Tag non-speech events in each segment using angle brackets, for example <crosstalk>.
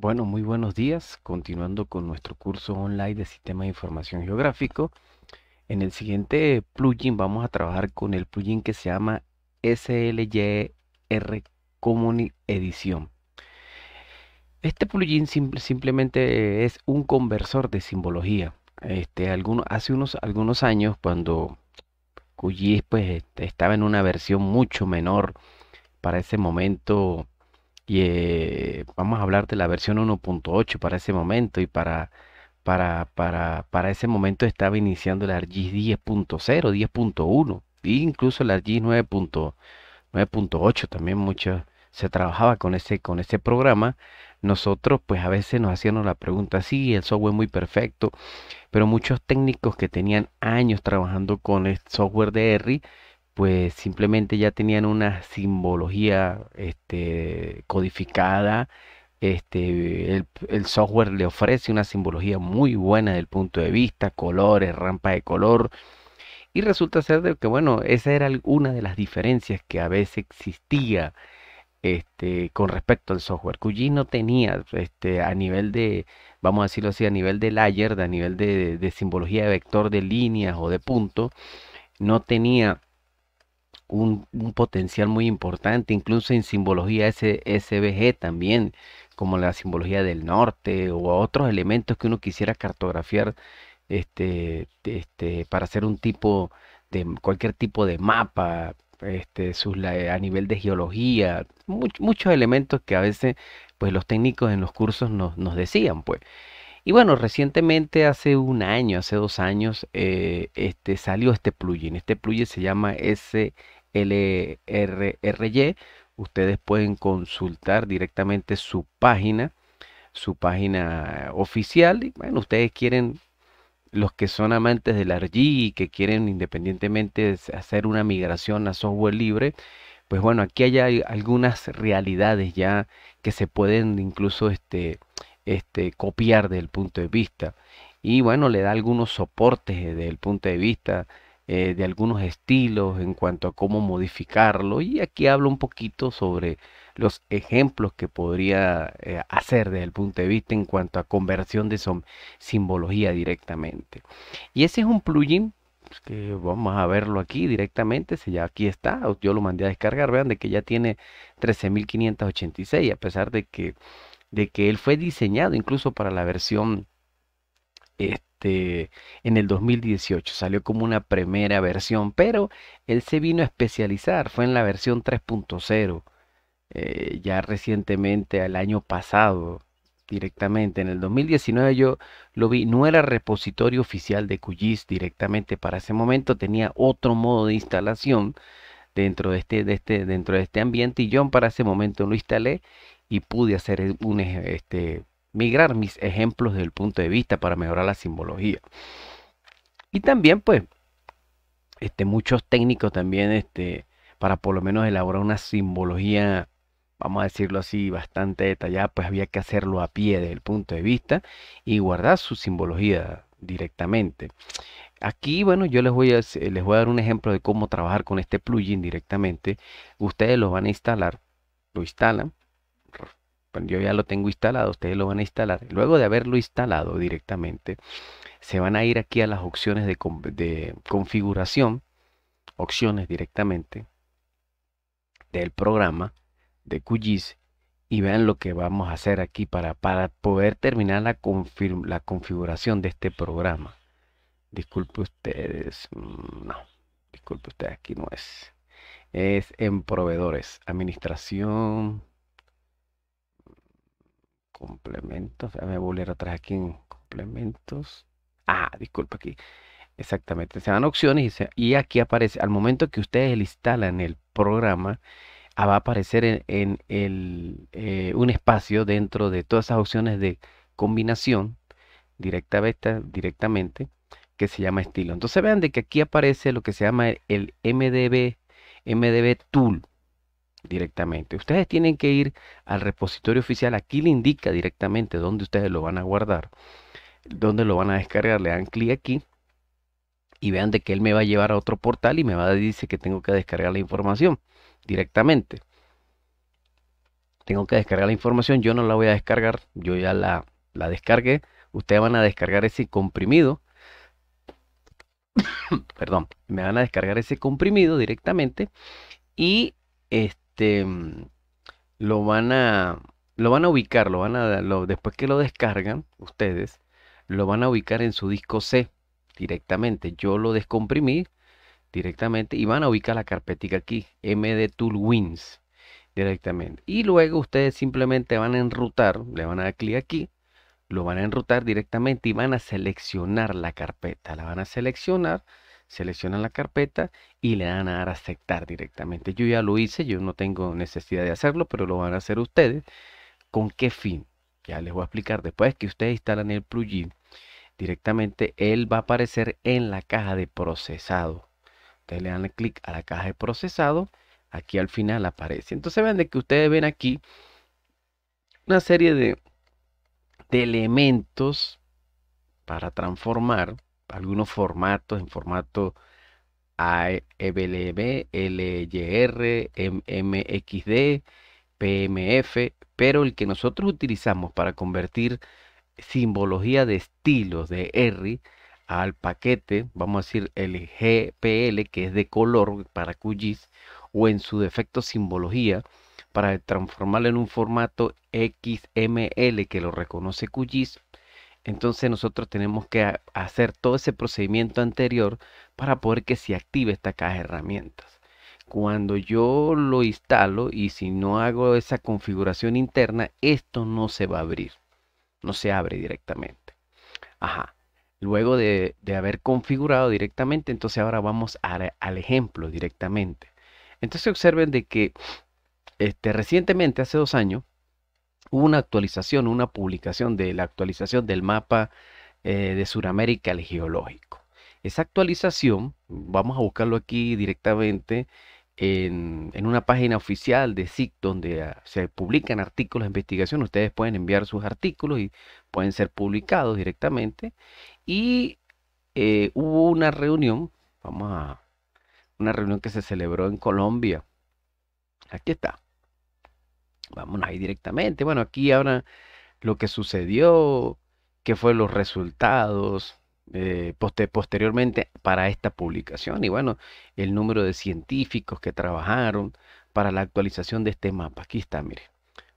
Bueno, muy buenos días. Continuando con nuestro curso online de Sistema de Información Geográfico. En el siguiente plugin vamos a trabajar con el plugin que se llama SLYR Common Edición. Este plugin simplemente es un conversor de simbología. Este, hace unos, algunos años, cuando QGIS pues, este, estaba en una versión mucho menor para ese momento y vamos a hablar de la versión 1.8 para ese momento y para, para, para, para ese momento estaba iniciando la ArcGIS 10.0, 10.1 e incluso la ArcGIS 9.8 también mucho se trabajaba con ese, con ese programa. Nosotros pues a veces nos hacíamos la pregunta, sí, el software es muy perfecto, pero muchos técnicos que tenían años trabajando con el software de Harry pues simplemente ya tenían una simbología este, codificada. Este, el, software le ofrece una simbología muy buena del punto de vista, colores, rampa de color. Y resulta ser de que, bueno, esa era una de las diferencias que a veces existía este, con respecto al software. QG no tenía este, a nivel de, vamos a decirlo así, a nivel de layer, a nivel de, simbología de vector de líneas o de puntos, no tenía un, potencial muy importante, incluso en simbología SBG también, como la simbología del norte o otros elementos que uno quisiera cartografiar este, este, para hacer un tipo de cualquier tipo de mapa, este, sus, a nivel de geología, muchos elementos que a veces pues, los técnicos en los cursos nos, nos decían. pues. Y bueno, recientemente, hace un año, hace dos años, eh, este, salió este plugin. Este plugin se llama S LRRY. Ustedes pueden consultar directamente su página, su página oficial. Y bueno, ustedes quieren, los que son amantes del Rg y que quieren independientemente hacer una migración a software libre, pues bueno, aquí hay algunas realidades ya que se pueden incluso este, este, copiar desde el punto de vista. Y bueno, le da algunos soportes eh, desde el punto de vista eh, de algunos estilos en cuanto a cómo modificarlo. Y aquí hablo un poquito sobre los ejemplos que podría eh, hacer desde el punto de vista en cuanto a conversión de simbología directamente. Y ese es un plugin pues, que vamos a verlo aquí directamente, si ya aquí está, yo lo mandé a descargar, vean de que ya tiene 13.586, a pesar de que, de que él fue diseñado incluso para la versión este, en el 2018. Salió como una primera versión, pero él se vino a especializar, fue en la versión 3.0, eh, ya recientemente, al año pasado, directamente. En el 2019 yo lo vi, no era repositorio oficial de QGIS directamente para ese momento, tenía otro modo de instalación dentro de este, de este, dentro de este ambiente y yo para ese momento lo instalé y pude hacer un, este, migrar mis ejemplos desde el punto de vista para mejorar la simbología. Y también, pues, este, muchos técnicos también, este, para por lo menos elaborar una simbología, vamos a decirlo así, bastante detallada, pues había que hacerlo a pie desde el punto de vista y guardar su simbología directamente. Aquí, bueno, yo les voy, a, les voy a dar un ejemplo de cómo trabajar con este plugin directamente. Ustedes lo van a instalar, lo instalan yo ya lo tengo instalado, ustedes lo van a instalar. Luego de haberlo instalado directamente, se van a ir aquí a las opciones de, configuración, opciones directamente del programa de QGIS y vean lo que vamos a hacer aquí para, poder terminar la, la configuración de este programa. Disculpe ustedes, mm, no, disculpe ustedes, aquí no es. Es en proveedores, administración, complementos. a volver atrás aquí en complementos. Ah, disculpa aquí. Exactamente, se dan opciones y, y, aquí aparece, al momento que ustedes instalan el programa, ah, va a aparecer en, el, eh, un espacio dentro de todas esas opciones de combinación directa directamente que se llama estilo. Entonces vean de que aquí aparece lo que se llama el MDB, MDB Tool directamente. Ustedes tienen que ir al repositorio oficial, aquí le indica directamente dónde ustedes lo van a guardar, dónde lo van a descargar, le dan clic aquí y vean de que él me va a llevar a otro portal y me va a decir que tengo que descargar la información directamente. Tengo que descargar la información, yo no la voy a descargar, yo ya la, la descargué. Ustedes van a descargar ese comprimido. <coughs> Perdón, me van a descargar ese comprimido directamente y este este, mm, lo van a, lo van a ubicar, lo van a, lo, después que lo descargan ustedes, lo van a ubicar en su disco C directamente. Yo lo descomprimí directamente y van a ubicar la carpetica aquí, MD Tool Wins directamente. Y luego ustedes simplemente van a enrutar, le van a dar clic aquí, lo van a enrutar directamente y van a seleccionar la carpeta. La van a seleccionar seleccionan la carpeta y le dan a dar aceptar directamente. Yo ya lo hice, yo no tengo necesidad de hacerlo, pero lo van a hacer ustedes. ¿Con qué fin? Ya les voy a explicar. Después que ustedes instalan el plugin, directamente él va a aparecer en la caja de procesado. Ustedes le dan clic a la caja de procesado. Aquí al final aparece. Entonces ven de que ustedes ven aquí una serie de, de elementos para transformar algunos formatos en formato ABLB, e, LYR, MXD, PMF, pero el que nosotros utilizamos para convertir simbología de estilos de R al paquete, vamos a decir el GPL, que es de color para QGIS, o en su defecto simbología, para transformarlo en un formato XML que lo reconoce QGIS entonces nosotros tenemos que hacer todo ese procedimiento anterior para poder que se active esta caja de herramientas. Cuando yo lo instalo y si no hago esa configuración interna, esto no se va a abrir. No se abre directamente. Ajá. Luego de, haber configurado directamente, entonces ahora vamos al ejemplo directamente. Entonces observen de que este, recientemente, hace dos años, hubo una actualización, una publicación de la actualización del mapa eh, de Sudamérica, el geológico. Esa actualización, vamos a buscarlo aquí directamente en, una página oficial de SIC donde ah, se publican artículos de investigación. Ustedes pueden enviar sus artículos y pueden ser publicados directamente. Y eh, hubo una reunión, vamos a una reunión que se celebró en Colombia. Aquí está vámonos ahí directamente. Bueno, aquí ahora lo que sucedió, qué fueron los resultados eh, posteriormente para esta publicación y bueno, el número de científicos que trabajaron para la actualización de este mapa. Aquí está, mire,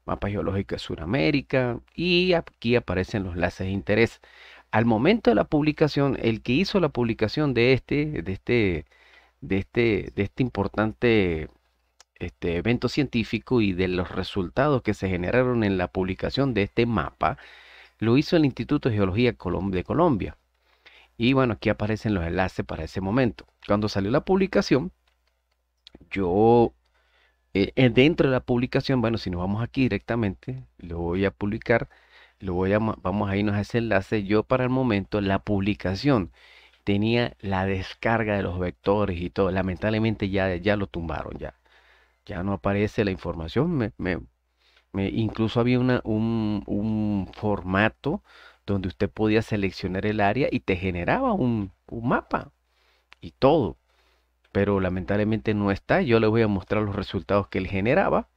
mapa geológico de Sudamérica y aquí aparecen los enlaces de interés. Al momento de la publicación, el que hizo la publicación de este, de este, de este, de este importante este evento científico y de los resultados que se generaron en la publicación de este mapa, lo hizo el Instituto de Geología de Colombia. Y bueno, aquí aparecen los enlaces para ese momento. Cuando salió la publicación, yo eh, eh, dentro de la publicación, bueno, si nos vamos aquí directamente, lo voy a publicar, lo voy vamos a irnos a ese enlace. Yo para el momento, la publicación tenía la descarga de los vectores y todo. Lamentablemente ya, ya lo tumbaron ya ya no aparece la información. Me, incluso había una, un, formato donde usted podía seleccionar el área y te generaba un, un mapa y todo. Pero lamentablemente no está. Yo le voy a mostrar los resultados que él generaba.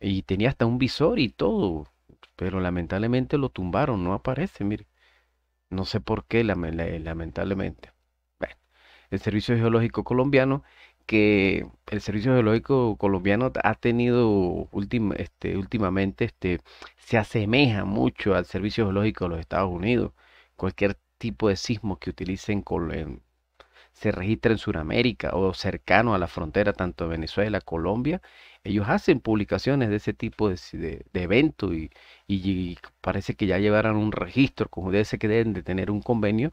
Y tenía hasta un visor y todo. Pero lamentablemente lo tumbaron. No aparece, mire. No sé por qué, lamentablemente. el Servicio Geológico Colombiano que el Servicio Geológico Colombiano ha tenido este, últimamente, este, se asemeja mucho al Servicio Geológico de los Estados Unidos. Cualquier tipo de sismo que utilicen en, se registra en Sudamérica o cercano a la frontera, tanto Venezuela, Colombia, ellos hacen publicaciones de ese tipo de, eventos y, parece que ya llevarán un registro, como debe que deben de tener un convenio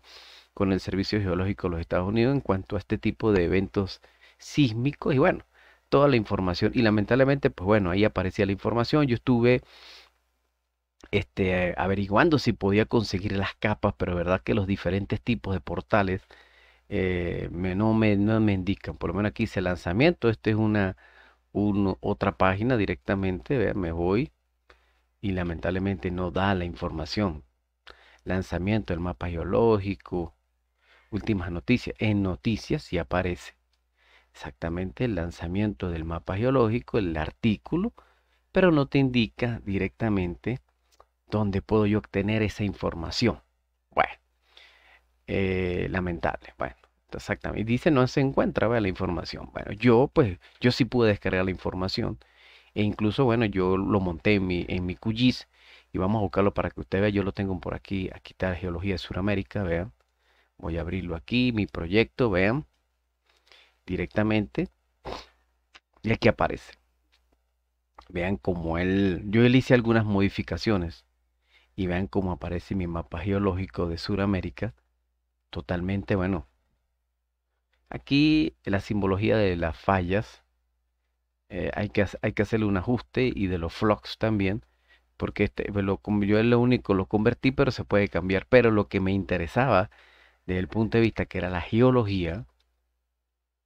con el Servicio Geológico de los Estados Unidos en cuanto a este tipo de eventos sísmicos y bueno, toda la información. Y lamentablemente, pues bueno, ahí aparecía la información. Yo estuve este, averiguando si podía conseguir las capas, pero verdad que los diferentes tipos de portales eh, me, no, me, indican. Por lo menos aquí dice lanzamiento. esta es una, una otra página directamente. me voy y lamentablemente no da la información. Lanzamiento del mapa geológico, últimas noticias. En noticias sí aparece exactamente el lanzamiento del mapa geológico, el artículo, pero no te indica directamente dónde puedo yo obtener esa información. Bueno, eh, lamentable. Bueno, exactamente. Dice no se encuentra la información. Bueno, yo pues, yo sí pude descargar la información. E incluso, bueno, yo lo monté en mi, en mi QGIS y vamos a buscarlo para que usted vea. Yo lo tengo por aquí. Aquí está Geología de Sudamérica, vean. Voy a abrirlo aquí, mi proyecto, vean directamente y aquí aparece. Vean cómo él, yo le hice algunas modificaciones y vean cómo aparece mi mapa geológico de Sudamérica totalmente bueno. Aquí la simbología de las fallas eh, hay, que, hay que hacerle un ajuste y de los flocks también porque este, pues, yo es lo único, lo convertí, pero se puede cambiar. Pero lo que me interesaba desde el punto de vista que era la geología,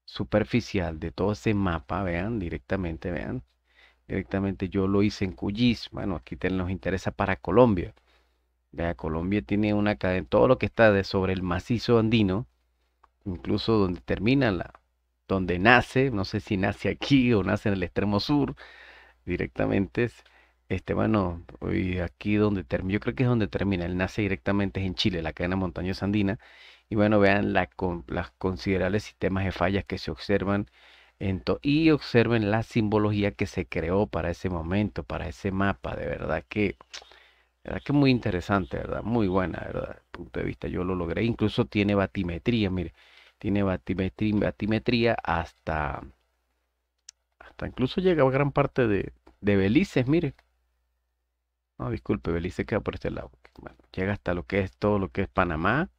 superficial de todo ese mapa, vean, directamente, vean, directamente yo lo hice en Cuyis, bueno, aquí te, nos interesa para Colombia. Vea, Colombia tiene una cadena, todo lo que está de sobre el macizo andino, incluso donde termina la, donde nace, no sé si nace aquí o nace en el extremo sur, directamente este, bueno, y aquí donde termina, yo creo que es donde termina, él nace directamente en Chile, la cadena montañosa andina, y bueno, vean las considerables sistemas de fallas que se observan en y observen la simbología que se creó para ese momento, para ese mapa. De verdad que, es que muy interesante, ¿verdad? Muy buena, ¿verdad? punto de vista yo lo logré. Incluso tiene batimetría, mire, tiene batimetría, batimetría hasta, hasta incluso llega gran parte de, de Belices, mire. No, disculpe, Belice queda por este lado. llega hasta lo que es todo lo que es Panamá,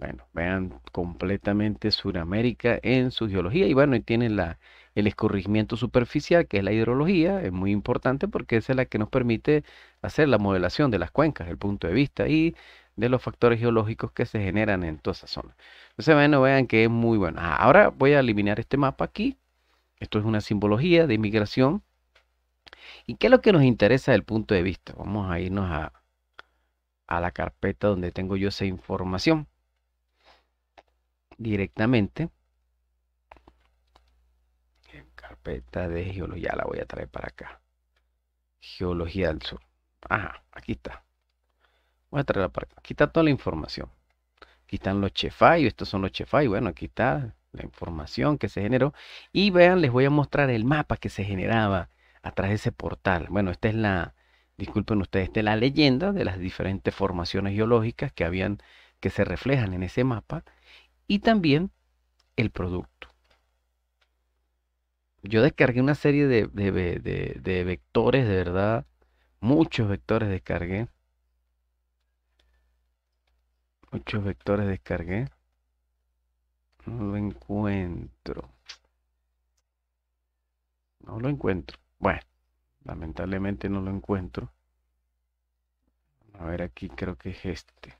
bueno, vean completamente Sudamérica en su geología y bueno, y tienen la, el escurrimiento superficial, que es la hidrología, es muy importante porque es la que nos permite hacer la modelación de las cuencas, el punto de vista y de los factores geológicos que se generan en toda esa zona. Entonces, bueno, vean que es muy bueno. Ah, ahora voy a eliminar este mapa aquí. Esto es una simbología de inmigración. ¿Y qué es lo que nos interesa del punto de vista? Vamos a irnos a, a la carpeta donde tengo yo esa información directamente. Carpeta de geología, la voy a traer para acá. Geología del sur. Ajá, aquí está. Voy a traerla para acá. Aquí está toda la información. Aquí están los chefai. estos son los chefai. Bueno, aquí está la información que se generó. Y vean, les voy a mostrar el mapa que se generaba ...atrás de ese portal. Bueno, esta es la, disculpen ustedes, esta es la leyenda de las diferentes formaciones geológicas que habían, que se reflejan en ese mapa y también el producto. Yo descargué una serie de, vectores, de verdad, muchos vectores descargué. Muchos vectores descargué. No lo encuentro. No lo encuentro. Bueno, lamentablemente no lo encuentro. A ver, aquí creo que es este.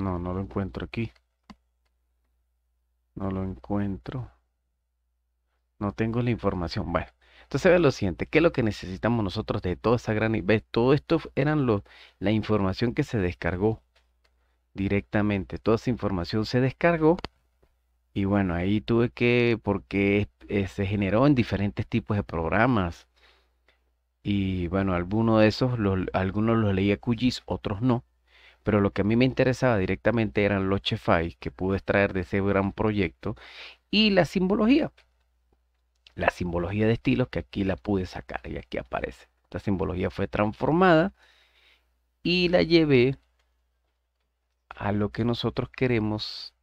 No, no lo encuentro aquí. No lo encuentro. No tengo la información. Bueno, entonces ve lo siguiente. ¿Qué es lo que necesitamos nosotros de toda esa gran... ¿Ves? Todo esto eran los, la información que se descargó directamente. Toda esa información se descargó. Y bueno, ahí tuve que... Porque eh, se generó en diferentes tipos de programas. Y bueno, algunos de esos, algunos los leía QGIS, otros no pero lo que a mí me interesaba directamente eran los chefais que pude extraer de ese gran proyecto y la simbología. La simbología de estilos que aquí la pude sacar y aquí aparece. Esta simbología fue transformada y la llevé a lo que nosotros queremos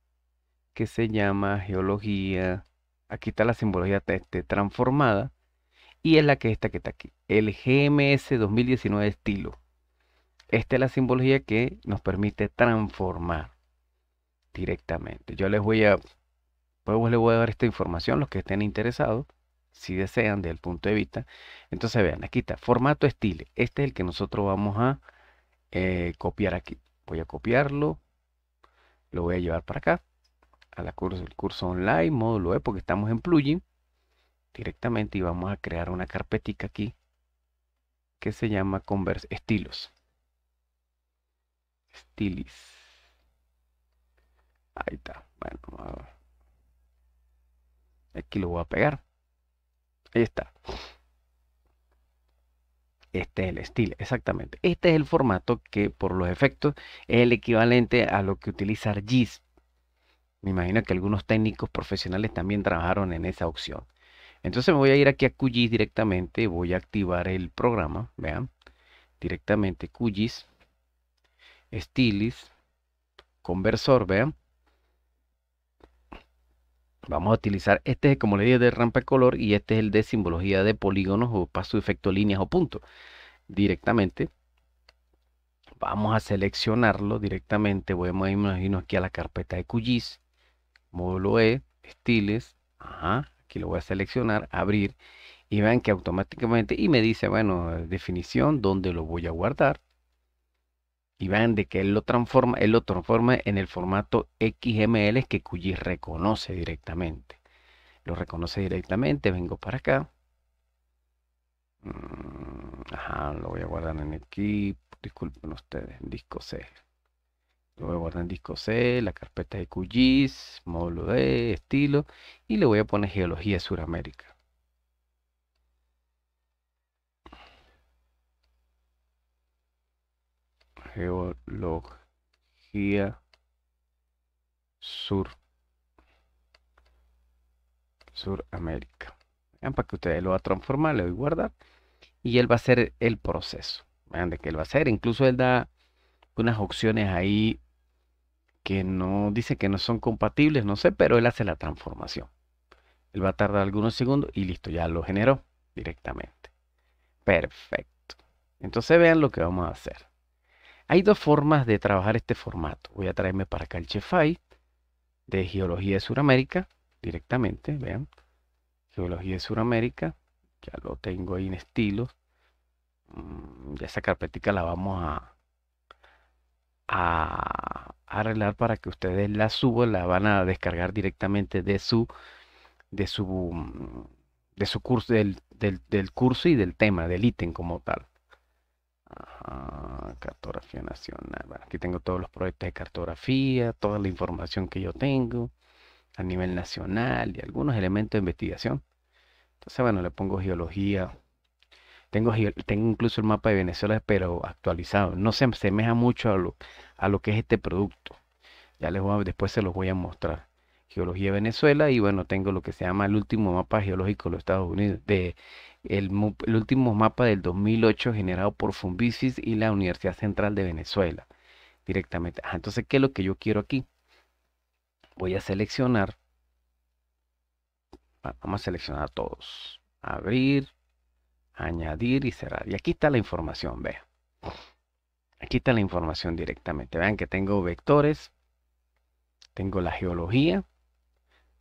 que se llama geología. Aquí está la simbología transformada y es la que está que está aquí, el GMS 2019 estilo. Esta es la simbología que nos permite transformar directamente. Yo les voy a, pues les voy a dar esta información, los que estén interesados, si desean, desde el punto de vista. Entonces vean, aquí está, formato estilo. Este es el que nosotros vamos a eh, copiar aquí. Voy a copiarlo, lo voy a llevar para acá, a la curso, el curso online, módulo E, porque estamos en plugin directamente y vamos a crear una carpetica aquí que se llama Converse Estilos. Stilis. Ahí está. Bueno, Aquí lo voy a pegar. Ahí está. Este es el estilo, exactamente. Este es el formato que por los efectos es el equivalente a lo que utiliza GIS Me imagino que algunos técnicos profesionales también trabajaron en esa opción. Entonces me voy a ir aquí a QGIS directamente, voy a activar el programa, vean, directamente QGIS estilis, conversor, vean. Vamos a utilizar, este es como le dije de rampa de color y este es el de simbología de polígonos o paso de efecto líneas o puntos. Directamente vamos a seleccionarlo directamente. Voy a irnos aquí a la carpeta de QGIS, módulo E, estiles, ajá, aquí lo voy a seleccionar, abrir y vean que automáticamente y me dice, bueno, definición, dónde lo voy a guardar y vean de que él lo transforma, él lo transforma en el formato XML que QGIS reconoce directamente. Lo reconoce directamente, vengo para acá. Mm, ajá, lo voy a guardar en aquí, disculpen ustedes, en disco C. Lo voy a guardar en disco C, la carpeta de QGIS, módulo D, estilo, y le voy a poner Geología Suramérica. geología sur Suramérica. Vean, para que ustedes lo va a transformar, le doy guardar. Y él va a hacer el proceso. Vean de que él va a hacer. Incluso él da unas opciones ahí que no dice que no son compatibles, no sé, pero él hace la transformación. Él va a tardar algunos segundos y listo, ya lo generó directamente. Perfecto. Entonces vean lo que vamos a hacer. Hay dos formas de trabajar este formato. Voy a traerme para acá el Chefai de Geología de Sudamérica directamente, vean. Geología de Sudamérica, ya lo tengo ahí en estilo mm, Ya esa carpetica la vamos a, arreglar para que ustedes la suban, la van a descargar directamente de su de su de su curso del, curso y del tema, del ítem como tal. Nacional. aquí tengo todos los proyectos de cartografía, toda la información que yo tengo a nivel nacional y algunos elementos de investigación. Entonces, bueno, le pongo geología. Tengo, tengo incluso el mapa de Venezuela, pero actualizado. No se asemeja mucho a lo, a lo que es este producto. Ya les voy a, después se los voy a mostrar. Geología de Venezuela y bueno, tengo lo que se llama el último mapa geológico de los Estados Unidos, de el, último mapa del 2008 generado por Fumbisis y la Universidad Central de Venezuela directamente. entonces, ¿qué es lo que yo quiero aquí? Voy a seleccionar. Vamos a seleccionar todos. Abrir, añadir y cerrar. Y aquí está la información, vean. Aquí está la información directamente. Vean que tengo vectores. Tengo la geología.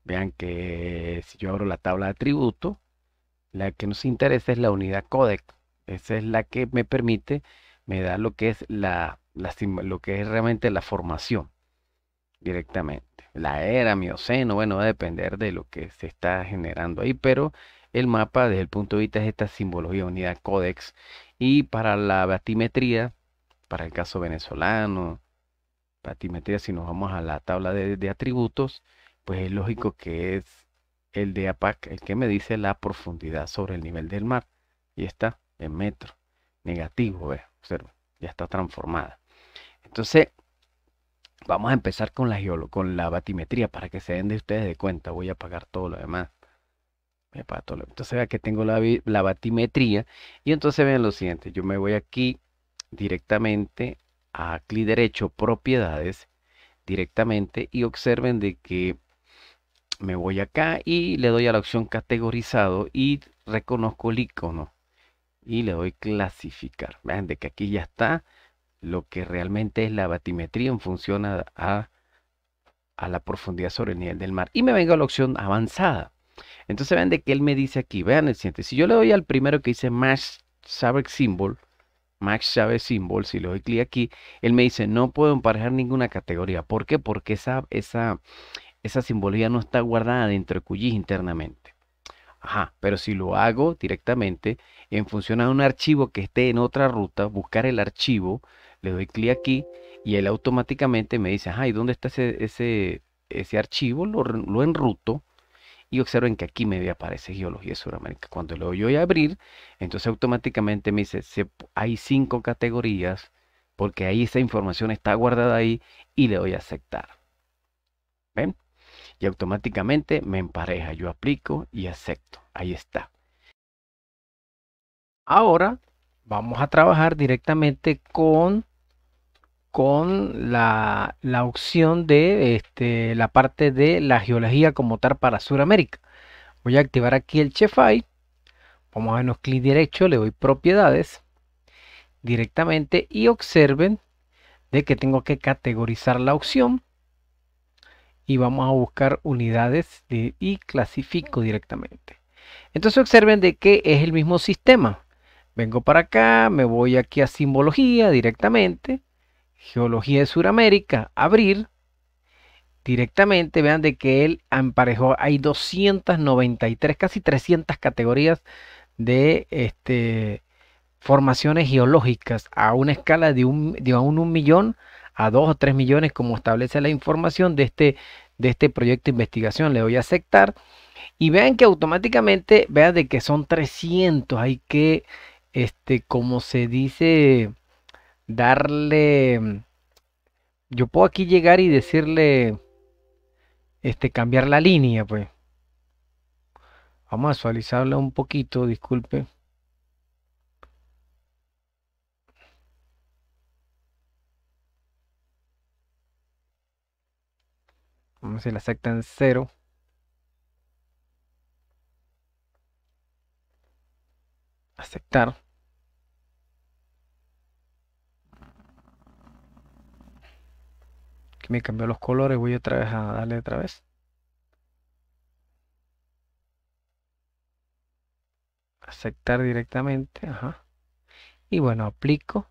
Vean que si yo abro la tabla de atributo, la que nos interesa es la unidad códex, Esa es la que me permite, me da lo que es, la, lo que es realmente la formación directamente. La era, mioceno, bueno, va a depender de lo que se está generando ahí, pero el mapa desde el punto de vista es esta simbología unidad códex y para la batimetría, para el caso venezolano, batimetría si nos vamos a la tabla de atributos, pues es lógico que es el de APAC, el que me dice la profundidad sobre el nivel del mar. Y está en metro. Negativo, ve, observa, ya está transformada. Entonces, vamos a empezar con la, geolo, con la batimetría para que se den de ustedes de cuenta. Voy a apagar todo lo demás. Voy a apagar todo lo... Entonces, vea que tengo la, la batimetría. Y entonces vean lo siguiente. Yo me voy aquí directamente a clic derecho, propiedades, directamente. Y observen de que me voy acá y le doy a la opción categorizado y reconozco el icono y le doy clasificar. Vean de que aquí ya está lo que realmente es la batimetría en función a, a, la profundidad sobre el nivel del mar. Y me vengo a la opción avanzada. Entonces vean de que él me dice aquí, vean el siguiente. Si yo le doy al primero que dice Match Saber Symbol, max Saber Symbol, si le doy clic aquí, él me dice no puedo emparejar ninguna categoría. ¿Por qué? Porque esa, esa, esa simbología no está guardada dentro de QGIS internamente. Ajá, pero si lo hago directamente en función a un archivo que esté en otra ruta, buscar el archivo, le doy clic aquí y él automáticamente me dice, ay, dónde está ese, ese, archivo? Lo, lo enruto y observen que aquí me aparece Geología Suramérica. Cuando le doy a abrir, entonces automáticamente me dice, hay cinco categorías porque ahí esa información está guardada ahí y le doy a aceptar. ¿Ven? y automáticamente me empareja. Yo aplico y acepto. Ahí está. Ahora vamos a trabajar directamente con, la, la opción de este, la parte de la geología como tal para Sudamérica. Voy a activar aquí el Chefai. Vamos a darnos clic derecho, le doy propiedades directamente y observen de que tengo que categorizar la opción y vamos a buscar unidades y clasifico directamente. Entonces observen de que es el mismo sistema. Vengo para acá, me voy aquí a simbología directamente, geología de Sudamérica, abrir directamente, vean de que él emparejó, hay 293, casi 300 categorías de este, formaciones geológicas a una escala de un, un millón a 2 o 3 millones como establece la información de este, de este proyecto de investigación. Le doy a aceptar y vean que automáticamente, vean de que son 300. Hay que, este, como se dice, darle... Yo puedo aquí llegar y decirle, este, cambiar la línea, pues. Vamos a suavizarla un poquito, disculpe. Vamos a si la en cero. Aceptar. Que me cambió los colores. Voy otra vez a darle otra vez. Aceptar directamente. Y bueno, aplico.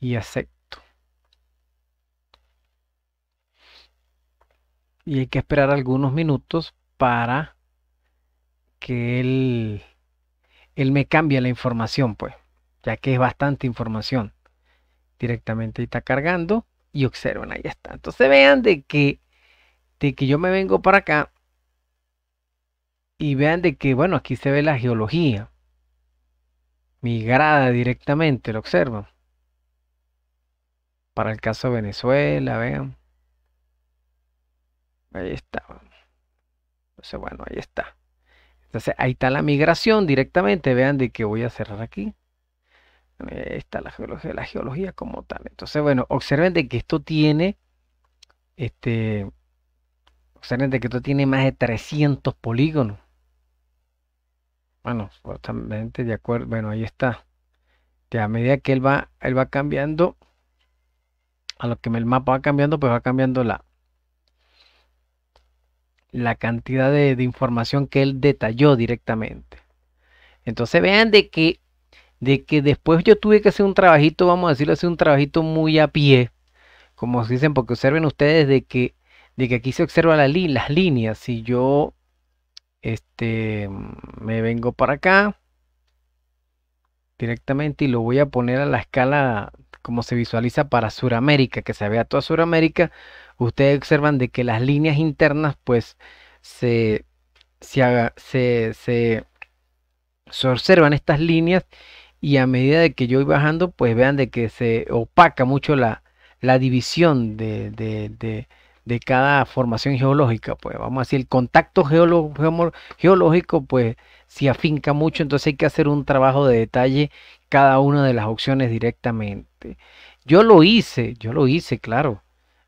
Y acepto. y hay que esperar algunos minutos para que él, él me cambie la información, pues, ya que es bastante información. Directamente está cargando y observen, ahí está. Entonces vean de que, de que yo me vengo para acá y vean de que, bueno, aquí se ve la geología. Migrada directamente, lo observan. Para el caso de Venezuela, vean. Ahí está. Entonces, bueno, ahí está. Entonces, ahí está la migración directamente. Vean de que voy a cerrar aquí. Ahí está la geología, la geología como tal. Entonces, bueno, observen de que esto tiene, este, observen de que esto tiene más de 300 polígonos. Bueno, totalmente de acuerdo, bueno, ahí está. De a medida que él va, él va cambiando, a lo que el mapa va cambiando, pues va cambiando la, la cantidad de, información que él detalló directamente. Entonces vean de que, de que después yo tuve que hacer un trabajito, vamos a decirlo así, un trabajito muy a pie, como dicen, porque observen ustedes de que, de que aquí se observan las líneas. Si yo este, me vengo para acá directamente y lo voy a poner a la escala como se visualiza para Suramérica, que se vea toda Suramérica, ustedes observan de que las líneas internas pues se, se, se, observan estas líneas y a medida de que yo voy bajando pues vean de que se opaca mucho la, la división de, de, de, cada formación geológica. Pues vamos a decir, el contacto geológico pues se afinca mucho, entonces hay que hacer un trabajo de detalle cada una de las opciones directamente. Yo lo hice, yo lo hice, claro.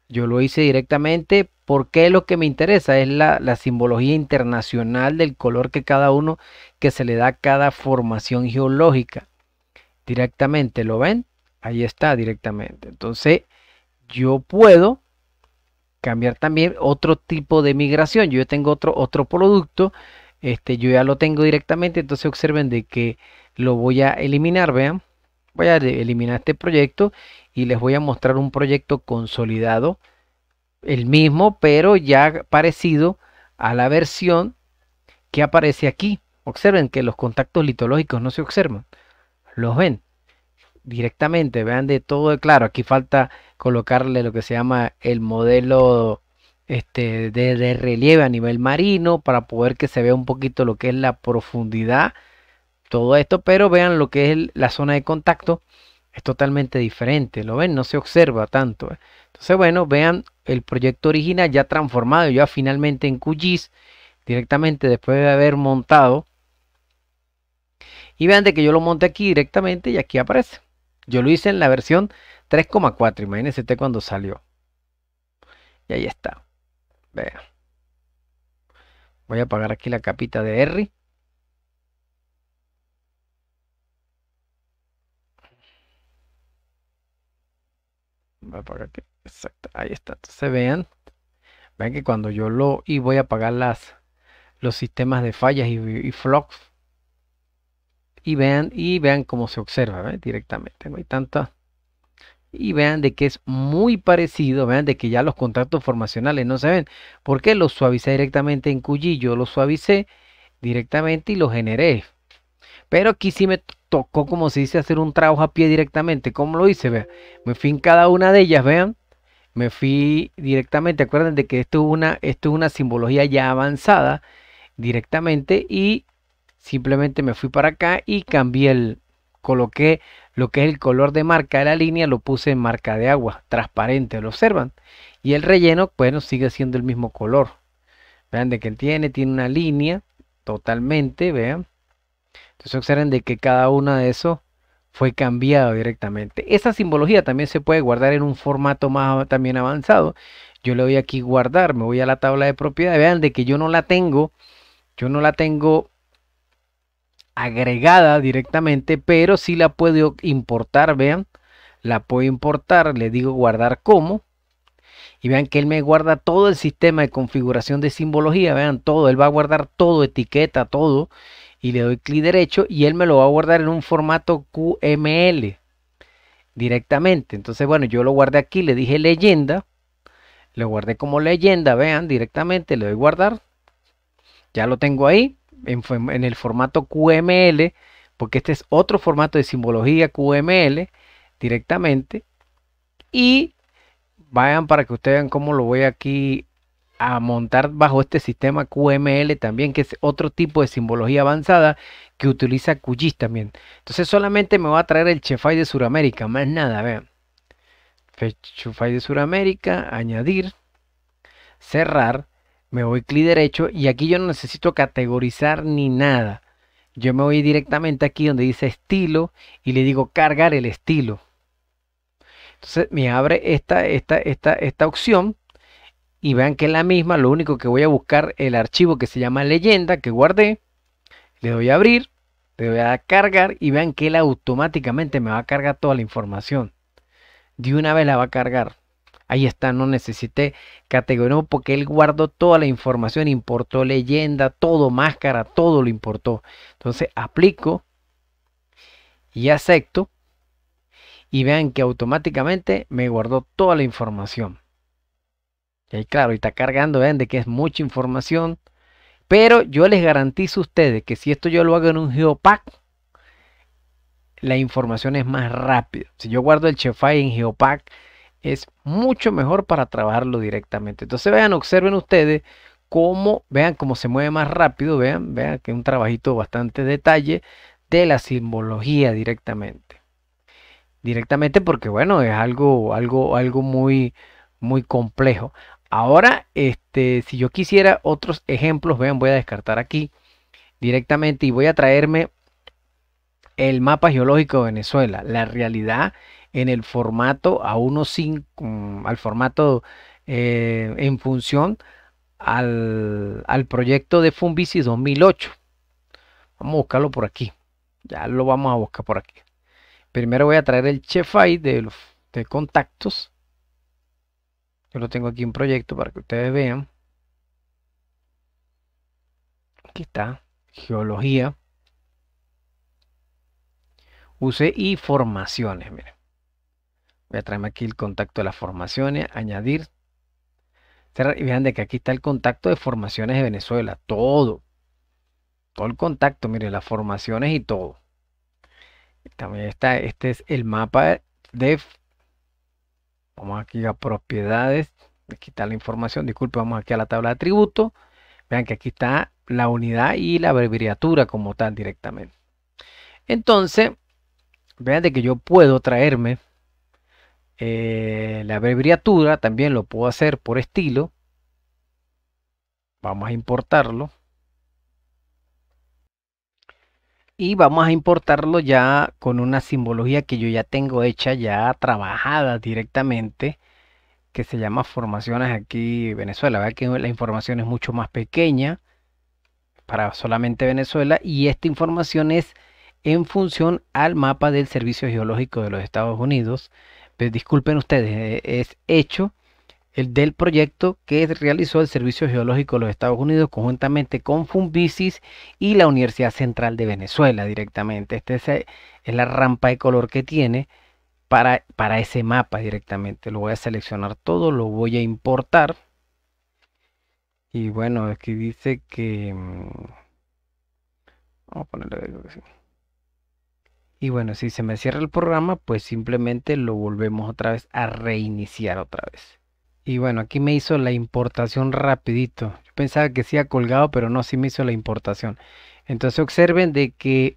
Yo lo hice directamente porque lo que me interesa es la, simbología internacional del color que cada uno, que se le da a cada formación geológica. Directamente, ¿lo ven? Ahí está, directamente. Entonces, yo puedo cambiar también otro tipo de migración. Yo tengo otro, otro producto, este, yo ya lo tengo directamente, entonces observen de que lo voy a eliminar, vean voy a eliminar este proyecto y les voy a mostrar un proyecto consolidado, el mismo, pero ya parecido a la versión que aparece aquí. Observen que los contactos litológicos no se observan, los ven directamente, vean de todo claro. Aquí falta colocarle lo que se llama el modelo este, de relieve a nivel marino para poder que se vea un poquito lo que es la profundidad todo esto, pero vean lo que es la zona de contacto, es totalmente diferente, ¿lo ven? No se observa tanto. ¿eh? Entonces, bueno, vean el proyecto original ya transformado ya finalmente en QGIS, directamente después de haber montado. Y vean de que yo lo monté aquí directamente y aquí aparece. Yo lo hice en la versión 3,4, imagínense este cuando salió. Y ahí está. Vean. Voy a apagar aquí la capita de R. Voy Ahí está. Entonces vean. Vean que cuando yo lo. Y voy a apagar las, los sistemas de fallas y, flocks. Y vean, y vean cómo se observa directamente. No hay tanta. Y vean de que es muy parecido. Vean de que ya los contratos formacionales no se ven. porque Los suavicé directamente en QG. Yo los suavicé directamente y los generé. Pero aquí sí me tocó, como se dice, hacer un trabajo a pie directamente. ¿Cómo lo hice? Vean, me fui en cada una de ellas, vean. Me fui directamente, acuérdense de que esto es, una, esto es una simbología ya avanzada directamente y simplemente me fui para acá y cambié el, coloqué lo que es el color de marca de la línea, lo puse en marca de agua, transparente, lo observan. Y el relleno, bueno, sigue siendo el mismo color. Vean de que tiene, tiene una línea totalmente, vean. Entonces observen de que cada una de eso fue cambiado directamente. Esta simbología también se puede guardar en un formato más también avanzado. Yo le doy aquí guardar, me voy a la tabla de propiedades. Vean de que yo no la tengo, yo no la tengo agregada directamente, pero sí la puedo importar, vean. La puedo importar, le digo guardar como. Y vean que él me guarda todo el sistema de configuración de simbología, vean todo, él va a guardar todo, etiqueta, todo y le doy clic derecho y él me lo va a guardar en un formato QML directamente. Entonces, bueno, yo lo guardé aquí, le dije leyenda, lo guardé como leyenda, vean, directamente le doy guardar. Ya lo tengo ahí en, el formato QML, porque este es otro formato de simbología QML directamente. Y vayan para que ustedes vean cómo lo voy aquí a montar bajo este sistema QML también, que es otro tipo de simbología avanzada que utiliza QGIS también. Entonces solamente me va a traer el Chefai de Sudamérica, más nada, vean. Chefai de Sudamérica, añadir, cerrar, me voy clic derecho y aquí yo no necesito categorizar ni nada. Yo me voy directamente aquí donde dice estilo y le digo cargar el estilo. Entonces me abre esta, esta, esta, esta opción y vean que es la misma, lo único que voy a buscar el archivo que se llama leyenda que guardé, le doy a abrir, le doy a cargar y vean que él automáticamente me va a cargar toda la información. De una vez la va a cargar. Ahí está, no necesité categoría porque él guardó toda la información, importó leyenda, todo, máscara, todo lo importó. Entonces aplico y acepto y vean que automáticamente me guardó toda la información. Y claro, y está cargando, ven, de que es mucha información. Pero yo les garantizo a ustedes que si esto yo lo hago en un Geopack, la información es más rápida. Si yo guardo el Chefai en Geopack, es mucho mejor para trabajarlo directamente. Entonces vean, observen ustedes cómo, vean cómo se mueve más rápido, vean, vean que es un trabajito bastante detalle de la simbología directamente. Directamente porque bueno, es algo, algo, algo muy, muy complejo. Ahora, este, si yo quisiera otros ejemplos, vean, voy a descartar aquí directamente y voy a traerme el mapa geológico de Venezuela, la realidad en el formato a uno mm, al formato eh, en función al, proyecto de Fumbici 2008. Vamos a buscarlo por aquí. Ya lo vamos a buscar por aquí. Primero voy a traer el chefai de, de contactos yo lo tengo aquí en proyecto para que ustedes vean. Aquí está, geología. y formaciones, miren. Voy a traerme aquí el contacto de las formaciones, añadir. Y vean de que aquí está el contacto de formaciones de Venezuela, todo. Todo el contacto, miren, las formaciones y todo. También está, este es el mapa de Vamos aquí a propiedades. Aquí está la información. Disculpe, vamos aquí a la tabla de atributos, Vean que aquí está la unidad y la abreviatura como tal directamente. Entonces, vean de que yo puedo traerme eh, la abreviatura. También lo puedo hacer por estilo. Vamos a importarlo. y vamos a importarlo ya con una simbología que yo ya tengo hecha, ya trabajada directamente, que se llama formaciones aquí Venezuela. vean que la información es mucho más pequeña para solamente Venezuela y esta información es en función al mapa del Servicio Geológico de los Estados Unidos. Pues, disculpen ustedes, eh, es hecho el del proyecto que realizó el Servicio Geológico de los Estados Unidos conjuntamente con Fumbisis y la Universidad Central de Venezuela directamente. Esta es, la rampa de color que tiene para, para ese mapa directamente. Lo voy a seleccionar todo, lo voy a importar. Y bueno, aquí dice que... Mm, vamos a ponerle Y bueno, si se me cierra el programa, pues simplemente lo volvemos otra vez a reiniciar otra vez. Y bueno, aquí me hizo la importación rapidito. Yo pensaba que se ha colgado, pero no, sí me hizo la importación. Entonces observen de que,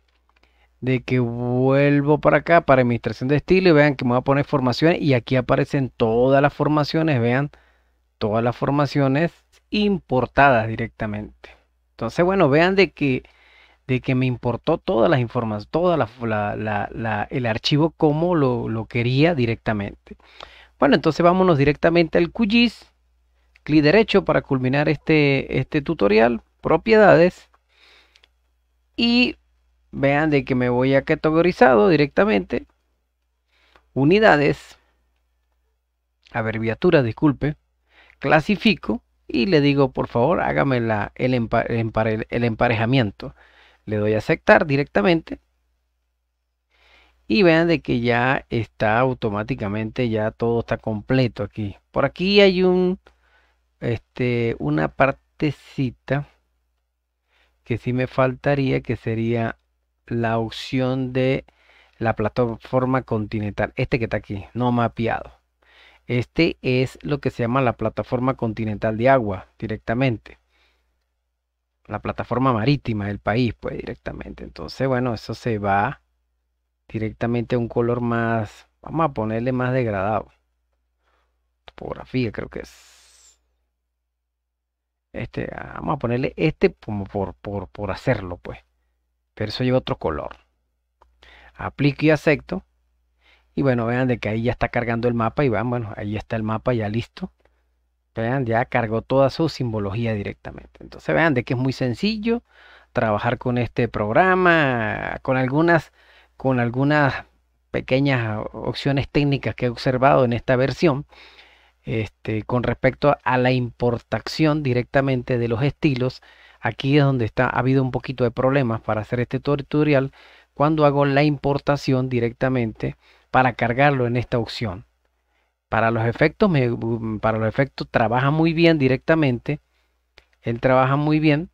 de que vuelvo para acá, para administración de estilo, y vean que me voy a poner formaciones. Y aquí aparecen todas las formaciones, vean, todas las formaciones importadas directamente. Entonces, bueno, vean de que, de que me importó todas las informaciones, todo la, la, el archivo como lo, lo quería directamente. Bueno, entonces vámonos directamente al QGIS. Clic derecho para culminar este, este tutorial. Propiedades. Y vean de que me voy a categorizado directamente. Unidades. Abreviatura, disculpe. Clasifico. Y le digo, por favor, hágame el emparejamiento. Le doy a aceptar directamente y vean de que ya está automáticamente ya todo está completo aquí por aquí hay un este una partecita que sí me faltaría que sería la opción de la plataforma continental este que está aquí no mapeado este es lo que se llama la plataforma continental de agua directamente la plataforma marítima del país pues directamente entonces bueno eso se va directamente un color más, vamos a ponerle más degradado. Topografía creo que es. Este, vamos a ponerle este como por, por, hacerlo, pues. Pero eso lleva otro color. Aplico y acepto. Y bueno, vean de que ahí ya está cargando el mapa y van, bueno, ahí está el mapa ya listo. Vean, ya cargó toda su simbología directamente. Entonces vean de que es muy sencillo trabajar con este programa, con algunas con algunas pequeñas opciones técnicas que he observado en esta versión este, con respecto a la importación directamente de los estilos. Aquí es donde está, ha habido un poquito de problemas para hacer este tutorial cuando hago la importación directamente para cargarlo en esta opción. Para los efectos, para los efectos trabaja muy bien directamente. Él trabaja muy bien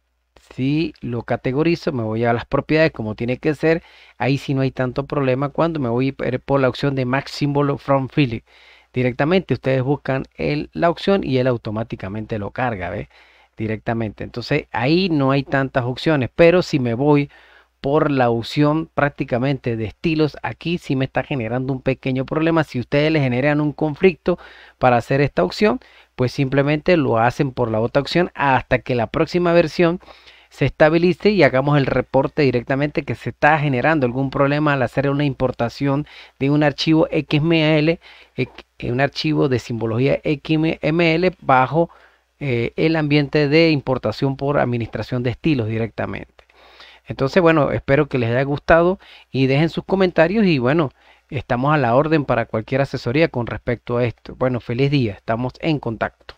si lo categorizo, me voy a las propiedades como tiene que ser. Ahí sí no hay tanto problema cuando me voy por la opción de Max Symbol from Philip. Directamente ustedes buscan la opción y él automáticamente lo carga, ¿ves? Directamente. Entonces ahí no hay tantas opciones. Pero si me voy por la opción prácticamente de estilos, aquí sí me está generando un pequeño problema. Si ustedes le generan un conflicto para hacer esta opción, pues simplemente lo hacen por la otra opción hasta que la próxima versión se estabilice y hagamos el reporte directamente que se está generando algún problema al hacer una importación de un archivo XML, eh, un archivo de simbología XML bajo eh, el ambiente de importación por administración de estilos directamente. Entonces, bueno, espero que les haya gustado y dejen sus comentarios y bueno, estamos a la orden para cualquier asesoría con respecto a esto. Bueno, feliz día, estamos en contacto.